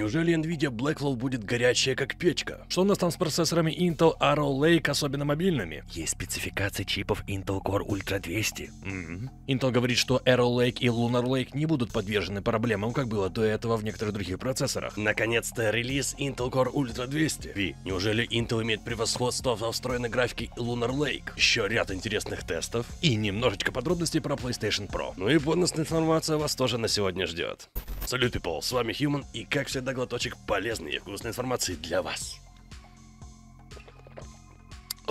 Неужели Nvidia Blackwell будет горячая как печка? Что у нас там с процессорами Intel Arrow Lake, особенно мобильными? Есть спецификации чипов Intel Core Ultra 200. Mm-hmm. Intel говорит, что Arrow Lake и Lunar Lake не будут подвержены проблемам, как было до этого в некоторых других процессорах. Наконец-то релиз Intel Core Ultra 200. Ви, неужели Intel имеет превосходство во встроенной графике Lunar Lake? Еще ряд интересных тестов и немножечко подробностей про PlayStation Pro. Ну и бонусная информация вас тоже на сегодня ждет. Салют, people, с вами Human, и как всегда на глоточек полезной и вкусной информации для вас.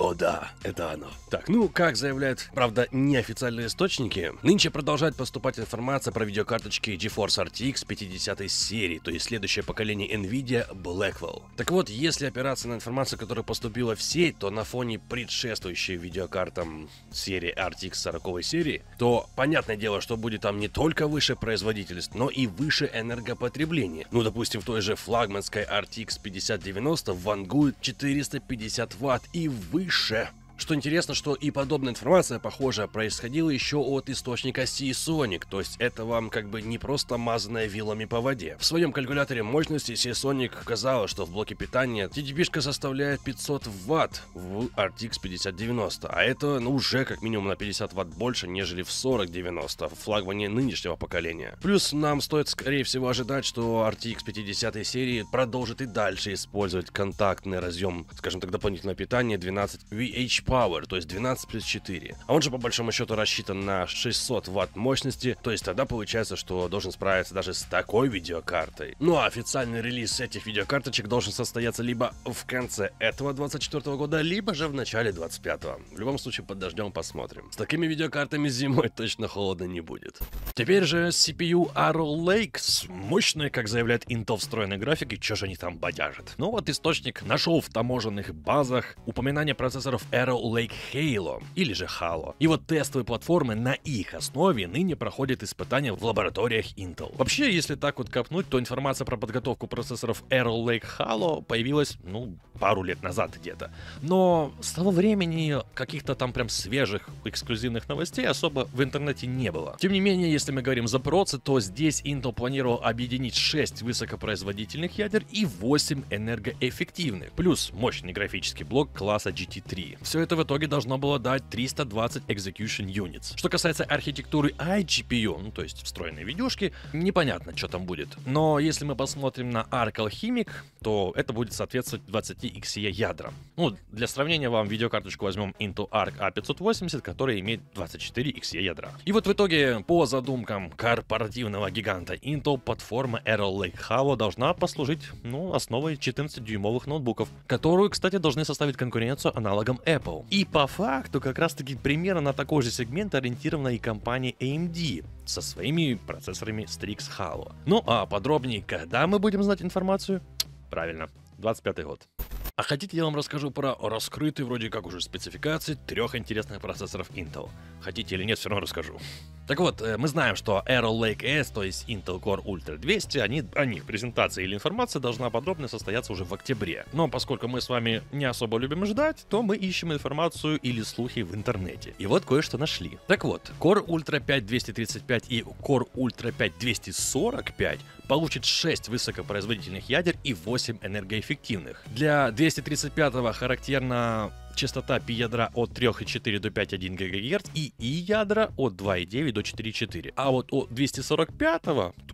О да, это оно. Так, ну, как заявляют, правда, неофициальные источники, нынче продолжает поступать информация про видеокарточки GeForce RTX 50 серии, то есть следующее поколение NVIDIA Blackwell. Так вот, если опираться на информацию, которая поступила в сеть, то на фоне предшествующей видеокартам серии RTX 40 серии, то понятное дело, что будет там не только выше производительность, но и выше энергопотребление. Ну, допустим, в той же флагманской RTX 5090 вангует 450 ватт и выше Ixé. Что интересно, что и подобная информация, похоже, происходила еще от источника Seasonic, то есть это вам как бы не просто мазанная вилами по воде. В своем калькуляторе мощности Seasonic указала, что в блоке питания TDP составляет 500 ватт в RTX 5090, а это ну, уже как минимум на 50 ватт больше, нежели в 4090 в флагмане нынешнего поколения. Плюс нам стоит скорее всего ожидать, что RTX 50 серии продолжит и дальше использовать контактный разъем, скажем так, дополнительное питание 12 VHP Power, то есть 12 плюс 4. А он же по большому счету рассчитан на 600 ватт мощности, то есть тогда получается, что должен справиться даже с такой видеокартой. Ну а официальный релиз этих видеокарточек должен состояться либо в конце этого 24 года, либо же в начале 25 -го. В любом случае подождем, посмотрим. С такими видеокартами зимой точно холодно не будет. Теперь же CPU Arrow Lake мощная, как заявляет Intel встроенной графики, что же они там бодяжат. Ну вот источник нашел в таможенных базах упоминание процессоров Arrow Lake Halo или же Halo. И вот тестовые платформы на их основе ныне проходят испытания в лабораториях Intel. Вообще, если так вот копнуть, то информация про подготовку процессоров Arrow Lake Halo появилась, ну, пару лет назад где-то. Но с того времени каких-то там прям свежих эксклюзивных новостей особо в интернете не было. Тем не менее, если мы говорим за процы, то здесь Intel планировал объединить 6 высокопроизводительных ядер и 8 энергоэффективных, плюс мощный графический блок класса GT3. Все это это в итоге должно было дать 320 execution units. Что касается архитектуры iGPU, ну то есть встроенной видюшки, непонятно, что там будет. Но если мы посмотрим на Arc Alchemic, то это будет соответствовать 20 XE ядрам. Ну, для сравнения вам видеокарточку возьмем Intel Arc A580, а которая имеет 24 XE ядра. И вот в итоге, по задумкам корпоративного гиганта Intel, платформа Arrow Lake Halo должна послужить, ну, основой 14-дюймовых ноутбуков, которую, кстати, должны составить конкуренцию аналогам Apple. Intel. И по факту как раз-таки примерно на такой же сегмент ориентирована и компания AMD со своими процессорами Strix Halo. Ну а подробнее, когда мы будем знать информацию? Правильно, 25 год. А хотите, я вам расскажу про раскрытые вроде как уже спецификации трех интересных процессоров Intel. Хотите или нет, все равно расскажу. Так вот, э, мы знаем, что Arrow Lake S, то есть Intel Core Ultra 200, они, о них презентация или информация должна подробно состояться уже в октябре. Но поскольку мы с вами не особо любим ждать, то мы ищем информацию или слухи в интернете. И вот кое-что нашли. Так вот, Core Ultra 5 235 и Core Ultra 5 245 получит 6 высокопроизводительных ядер и 8 энергоэффективных. Для 235 го характерно частота пи ядра от 3,4 до 5,1 ГГц и и ядра от 2,9 до 4,4. А вот от 245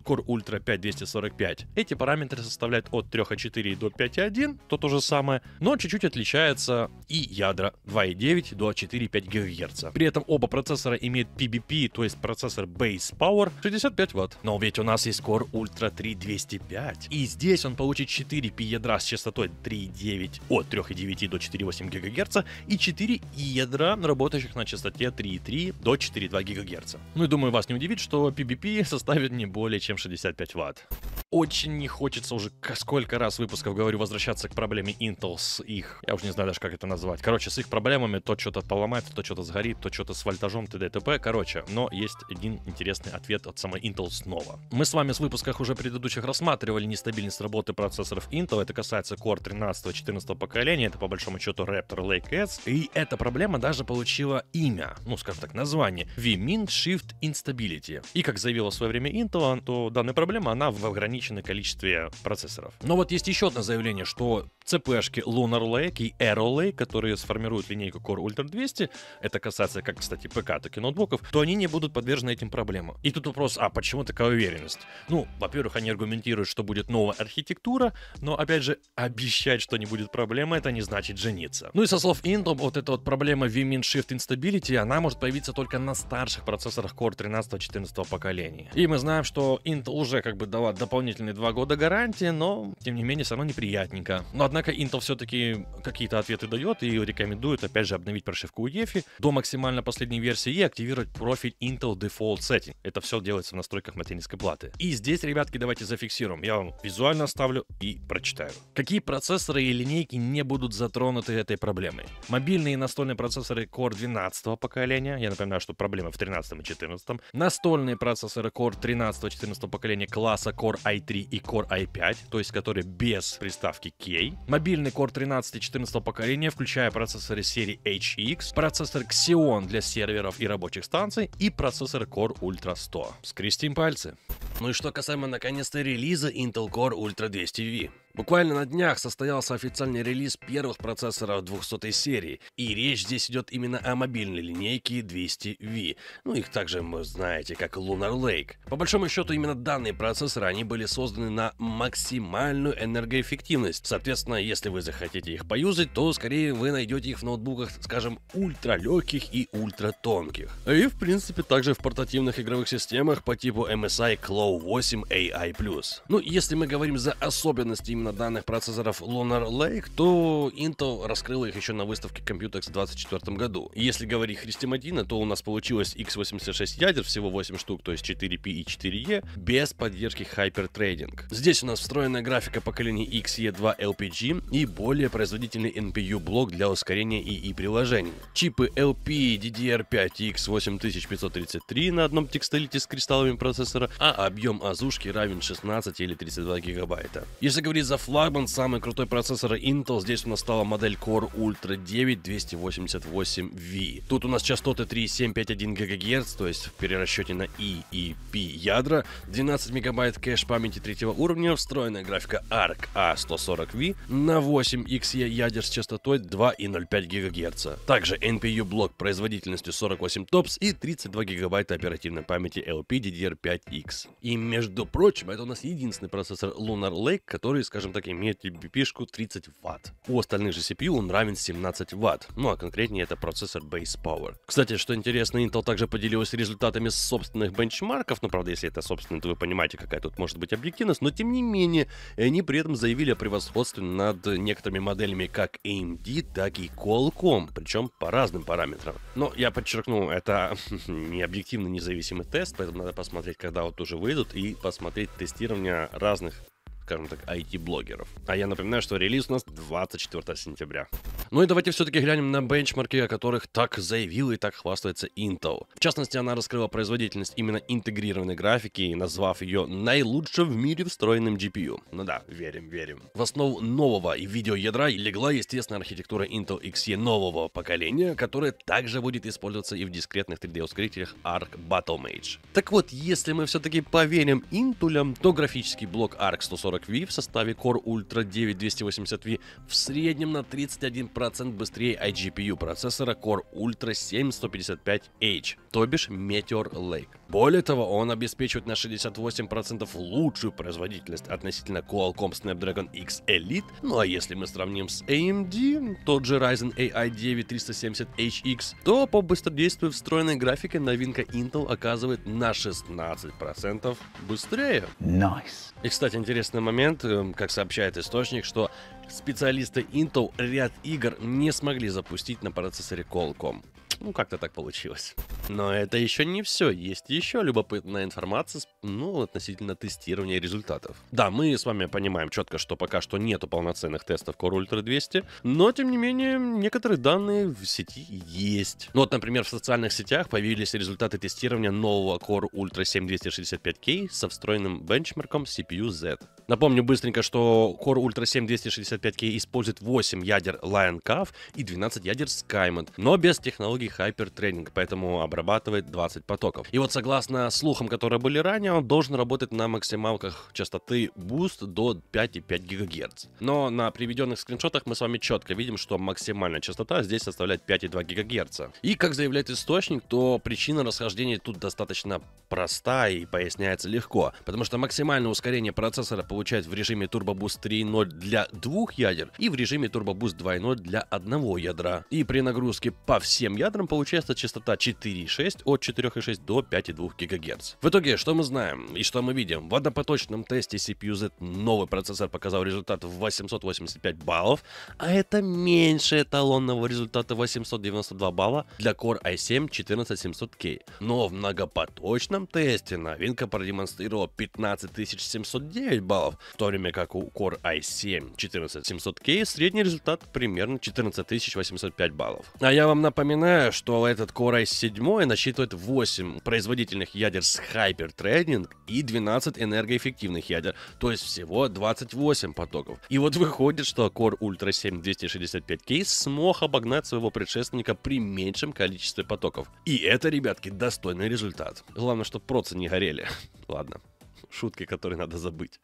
Core Ultra 5 245 эти параметры составляют от 3,4 до 5,1, то то же самое, но чуть-чуть отличается и ядра 2,9 до 4,5 ГГц. При этом оба процессора имеют PBP, то есть процессор Base Power 65 Вт. Но ведь у нас есть Core Ultra 3 205, и здесь он получит 4 пи ядра с частотой 3,9 от 3,9 до 4,8 ГГц ГГц и 4 ядра, работающих на частоте 3,3 до 4,2 ГГц. Ну и думаю, вас не удивит, что PBP составит не более чем 65 Вт очень не хочется уже сколько раз выпусков говорю возвращаться к проблеме Intel с их, я уже не знаю даже как это назвать, короче, с их проблемами то что-то поломается, то что-то сгорит, то что-то с вольтажом, т.д. т.п. Короче, но есть один интересный ответ от самой Intel снова. Мы с вами в выпусках уже предыдущих рассматривали нестабильность работы процессоров Intel, это касается Core 13-14 поколения, это по большому счету Raptor Lake S, и эта проблема даже получила имя, ну скажем так, название, V-Min Shift Instability. И как заявила в свое время Intel, то данная проблема, она в ограничении ограничены количество процессоров. Но вот есть еще одно заявление, что ЦПшки Lunar Lake и Arrow Lake, которые сформируют линейку Core Ultra 200, это касается как, кстати, ПК, так и ноутбуков, то они не будут подвержены этим проблемам. И тут вопрос, а почему такая уверенность? Ну, во-первых, они аргументируют, что будет новая архитектура, но, опять же, обещать, что не будет проблемы, это не значит жениться. Ну и со слов Intel, вот эта вот проблема v Shift Instability, она может появиться только на старших процессорах Core 13-14 поколения. И мы знаем, что Intel уже как бы дала дополнительные дополнительные два года гарантии, но, тем не менее, все равно неприятненько. Но, однако, Intel все-таки какие-то ответы дает и рекомендует, опять же, обновить прошивку UEFI до максимально последней версии и активировать профиль Intel Default Setting. Это все делается в настройках материнской платы. И здесь, ребятки, давайте зафиксируем. Я вам визуально оставлю и прочитаю. Какие процессоры и линейки не будут затронуты этой проблемой? Мобильные и настольные процессоры Core 12 поколения, я напоминаю, что проблемы в 13 и 14, настольные процессоры Core 13-14 поколения класса Core i i3 и Core i5, то есть которые без приставки K, мобильный Core 13 и 14 поколения, включая процессоры серии HX, процессор Xeon для серверов и рабочих станций и процессор Core Ultra 100. Скрестим пальцы. Ну и что касаемо наконец-то релиза Intel Core Ultra 200V. Буквально на днях состоялся официальный релиз первых процессоров 200 серии, и речь здесь идет именно о мобильной линейке 200V. Ну, их также вы знаете как Lunar Lake. По большому счету, именно данные процессоры, они были созданы на максимальную энергоэффективность. Соответственно, если вы захотите их поюзать, то скорее вы найдете их в ноутбуках, скажем, ультралегких и ультратонких. И, в принципе, также в портативных игровых системах по типу MSI Claw 8 AI+. Ну, если мы говорим за особенности именно именно данных процессоров Lunar Lake, то Intel раскрыла их еще на выставке Computex в 2024 году. Если говорить хрестоматийно, то у нас получилось x86 ядер, всего 8 штук, то есть 4P и 4E, без поддержки хайпертрейдинг. Здесь у нас встроенная графика поколения XE2 LPG и более производительный NPU-блок для ускорения и приложений. Чипы LP DDR5 X8533 на одном текстолите с кристаллами процессора, а объем азушки равен 16 или 32 гигабайта. Если говорить за флагман, самый крутой процессор Intel. Здесь у нас стала модель Core Ultra 9 288V. Тут у нас частоты 3,751 ГГц, то есть в перерасчете на E и P ядра, 12 мегабайт кэш памяти третьего уровня, встроенная графика ARC A140V а на 8 XE ядер с частотой 2,05 ГГц. Также NPU блок производительностью 48 TOPS и 32 гигабайта оперативной памяти LPDDR5X. И между прочим, это у нас единственный процессор Lunar Lake, который, скажем, скажем так, имеет tpp 30 Вт. У остальных же CPU он равен 17 Вт, ну а конкретнее это процессор Base Power. Кстати, что интересно, Intel также поделилась результатами собственных бенчмарков, ну правда, если это собственно, то вы понимаете, какая тут может быть объективность, но тем не менее, они при этом заявили о превосходстве над некоторыми моделями как AMD, так и Qualcomm, причем по разным параметрам. Но я подчеркну, это не объективно независимый тест, поэтому надо посмотреть, когда вот уже выйдут, и посмотреть тестирование разных скажем так, IT-блогеров. А я напоминаю, что релиз у нас 24 сентября. Ну и давайте все-таки глянем на бенчмарки, о которых так заявил и так хвастается Intel. В частности, она раскрыла производительность именно интегрированной графики, назвав ее "наилучшим в мире встроенным GPU. Ну да, верим, верим. В основу нового видеоядра легла, естественно, архитектура Intel XE нового поколения, которая также будет использоваться и в дискретных 3D-ускорителях Arc Battle Mage. Так вот, если мы все-таки поверим Intel, то графический блок Arc 140 240V в составе Core Ultra 9 280V в среднем на 31% быстрее iGPU процессора Core Ultra 7 155H то бишь Meteor Lake. Более того, он обеспечивает на 68% лучшую производительность относительно Qualcomm Snapdragon X Elite. Ну а если мы сравним с AMD, тот же Ryzen AI 9 370HX, то по быстродействию встроенной графики новинка Intel оказывает на 16% быстрее. Nice. И, кстати, интересный момент, э, как сообщает источник, что специалисты Intel ряд игр не смогли запустить на процессоре Qualcomm. Ну, как-то так получилось. Но это еще не все. Есть еще любопытная информация, ну, относительно тестирования результатов. Да, мы с вами понимаем четко, что пока что нету полноценных тестов Core Ultra 200, но, тем не менее, некоторые данные в сети есть. Ну, вот, например, в социальных сетях появились результаты тестирования нового Core Ultra 7265K со встроенным бенчмарком CPU Z. Напомню быстренько, что Core Ultra 7265K использует 8 ядер Lion Calf и 12 ядер SkyMod, но без технологии технологий Hyper поэтому обрабатывает 20 потоков. И вот согласно слухам, которые были ранее, он должен работать на максималках частоты Boost до 5,5 ГГц. Но на приведенных скриншотах мы с вами четко видим, что максимальная частота здесь составляет 5,2 ГГц. И как заявляет источник, то причина расхождения тут достаточно проста и поясняется легко, потому что максимальное ускорение процессора получает в режиме Turbo Boost 3.0 для двух ядер и в режиме Turbo Boost 2.0 для одного ядра. И при нагрузке по всем ядрам параметрам получается частота 4,6 от 4,6 до 5,2 ГГц. В итоге, что мы знаем и что мы видим? В однопоточном тесте CPU-Z новый процессор показал результат в 885 баллов, а это меньше эталонного результата 892 балла для Core i7-14700K. Но в многопоточном тесте новинка продемонстрировала 15709 баллов, в то время как у Core i7-14700K средний результат примерно 14805 баллов. А я вам напоминаю, Напоминаю, что этот Core i7 насчитывает 8 производительных ядер с Hyper Threading и 12 энергоэффективных ядер, то есть всего 28 потоков. И вот выходит, что Core Ultra 7 265K смог обогнать своего предшественника при меньшем количестве потоков. И это, ребятки, достойный результат. Главное, чтобы процы не горели. Ладно шутки, которые надо забыть.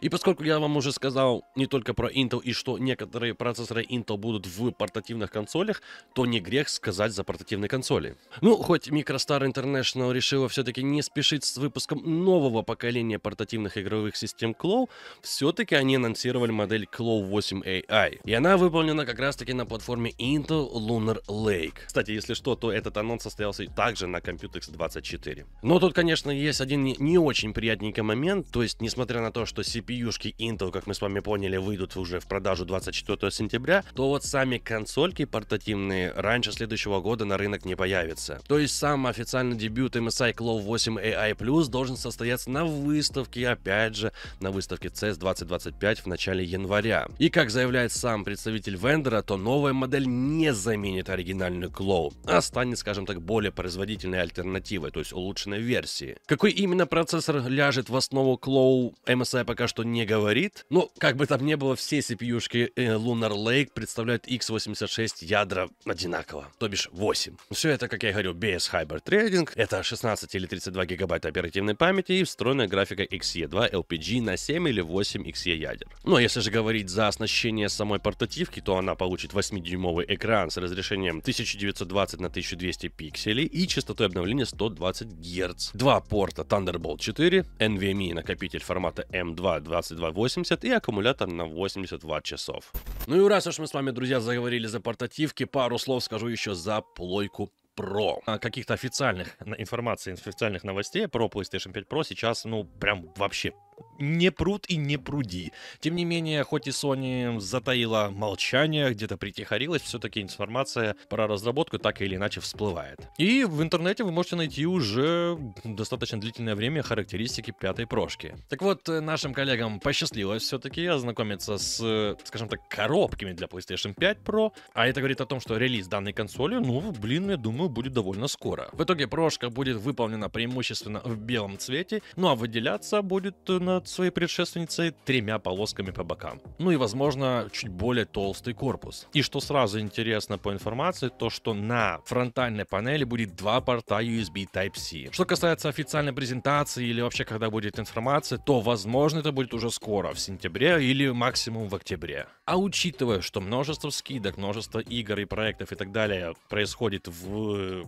И поскольку я вам уже сказал не только про Intel и что некоторые процессоры Intel будут в портативных консолях, то не грех сказать за портативные консоли. Ну, хоть Microstar International решила все-таки не спешить с выпуском нового поколения портативных игровых систем Claw, все-таки они анонсировали модель Claw 8 AI. И она выполнена как раз-таки на платформе Intel Lunar Lake. Кстати, если что, то этот анонс состоялся также на Computex 24. Но тут, конечно, есть один не очень приятненько только момент, то есть несмотря на то, что CPU-шки Intel, как мы с вами поняли, выйдут уже в продажу 24 сентября, то вот сами консольки портативные раньше следующего года на рынок не появятся. То есть сам официальный дебют MSI Claw 8 AI Plus должен состояться на выставке, опять же, на выставке CES 2025 в начале января. И как заявляет сам представитель вендора, то новая модель не заменит оригинальную Claw, а станет, скажем так, более производительной альтернативой, то есть улучшенной версии. Какой именно процессор ляжет в основу Клоу. MSI пока что не говорит. Ну, как бы там ни было, все CPU-шки э, Lunar Lake представляют x86 ядра одинаково, то бишь 8. Все это, как я говорю, без Hyper Trading. Это 16 или 32 гигабайта оперативной памяти и встроенная графика XE2 LPG на 7 или 8 XE ядер. Но если же говорить за оснащение самой портативки, то она получит 8-дюймовый экран с разрешением 1920 на 1200 пикселей и частотой обновления 120 Гц. Два порта Thunderbolt 4, NV. NVMe накопитель формата M2 2280 и аккумулятор на 80 Вт часов. Ну и раз уж мы с вами, друзья, заговорили за портативки, пару слов скажу еще за плойку Pro. А каких-то официальных информации, официальных новостей про PlayStation 5 Pro сейчас, ну, прям вообще не пруд и не пруди. Тем не менее, хоть и Sony затаила молчание, где-то притихарилась, все-таки информация про разработку так или иначе всплывает. И в интернете вы можете найти уже достаточно длительное время характеристики пятой прошки. Так вот, э, нашим коллегам посчастливилось все-таки ознакомиться с, э, скажем так, коробками для PlayStation 5 Pro. А это говорит о том, что релиз данной консоли, ну, блин, я думаю, думаю, ну, будет довольно скоро. В итоге прошка будет выполнена преимущественно в белом цвете, ну а выделяться будет э, над своей предшественницей тремя полосками по бокам. Ну и, возможно, чуть более толстый корпус. И что сразу интересно по информации, то что на фронтальной панели будет два порта USB Type-C. Что касается официальной презентации или вообще когда будет информация, то, возможно, это будет уже скоро, в сентябре или максимум в октябре. А учитывая, что множество скидок, множество игр и проектов и так далее происходит в Э,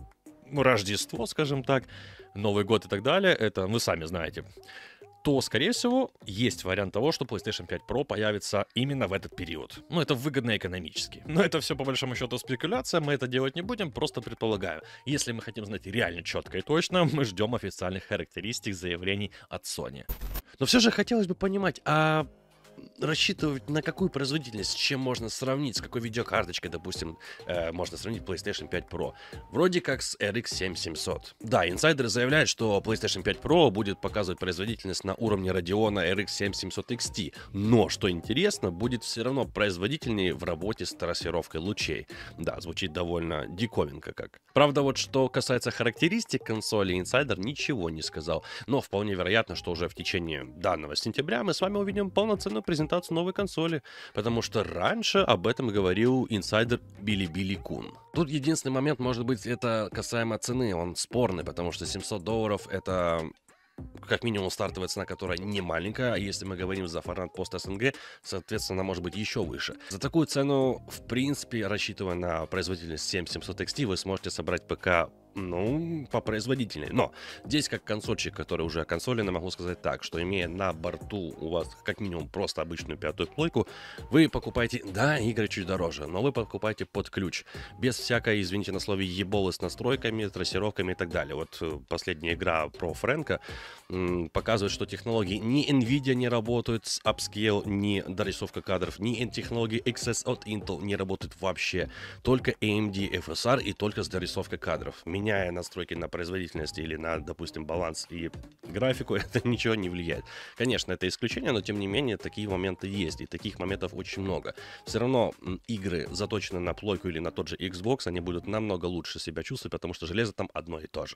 ну, Рождество, скажем так, Новый год и так далее, это вы сами знаете, то, скорее всего, есть вариант того, что PlayStation 5 Pro появится именно в этот период. Ну, это выгодно экономически. Но это все, по большому счету, спекуляция, мы это делать не будем, просто предполагаю. Если мы хотим знать реально четко и точно, мы ждем официальных характеристик заявлений от Sony. Но все же хотелось бы понимать, а рассчитывать на какую производительность, чем можно сравнить, с какой видеокарточкой, допустим, э, можно сравнить PlayStation 5 Pro. Вроде как с RX 7700. Да, инсайдеры заявляют, что PlayStation 5 Pro будет показывать производительность на уровне Radeon RX 7700 XT, но, что интересно, будет все равно производительнее в работе с трассировкой лучей. Да, звучит довольно диковинка как. Правда, вот что касается характеристик консоли, инсайдер ничего не сказал, но вполне вероятно, что уже в течение данного сентября мы с вами увидим полноценную презентацию новой консоли, потому что раньше об этом говорил инсайдер Билли Билли Кун. Тут единственный момент, может быть, это касаемо цены, он спорный, потому что 700 долларов это как минимум стартовая цена, которая не маленькая, а если мы говорим за формат пост СНГ, соответственно, она может быть еще выше. За такую цену, в принципе, рассчитывая на производительность 7700 XT, вы сможете собрать ПК ну, попроизводительнее. Но здесь как консольщик, который уже о оконсолен, могу сказать так, что имея на борту у вас как минимум просто обычную пятую плойку, вы покупаете, да, игры чуть дороже, но вы покупаете под ключ, без всякой, извините на слове, еболы с настройками, трассировками и так далее. Вот э, последняя игра про Фрэнка м, показывает, что технологии ни NVIDIA не работают с upscale, ни дорисовка кадров, ни технологии XS от Intel не работают вообще. Только AMD FSR и только с дорисовкой кадров. Меня меняя настройки на производительность или на, допустим, баланс и графику, это ничего не влияет. Конечно, это исключение, но тем не менее такие моменты есть, и таких моментов очень много. Все равно игры, заточены на плойку или на тот же Xbox, они будут намного лучше себя чувствовать, потому что железо там одно и то же.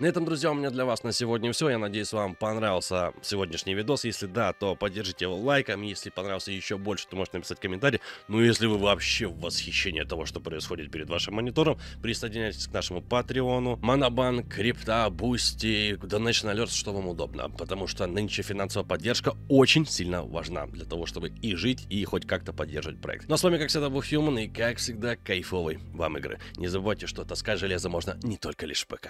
На этом, друзья, у меня для вас на сегодня все. Я надеюсь, вам понравился сегодняшний видос. Если да, то поддержите его лайком. Если понравился еще больше, то можете написать комментарий. Ну, если вы вообще в восхищении того, что происходит перед вашим монитором, присоединяйтесь к нашему Patreon Патреону, Монобанк, Крипта, Бусти, Donation Alerts, что вам удобно. Потому что нынче финансовая поддержка очень сильно важна для того, чтобы и жить, и хоть как-то поддерживать проект. Ну а с вами, как всегда, был Human и, как всегда, кайфовый вам игры. Не забывайте, что таскать железо можно не только лишь в ПК.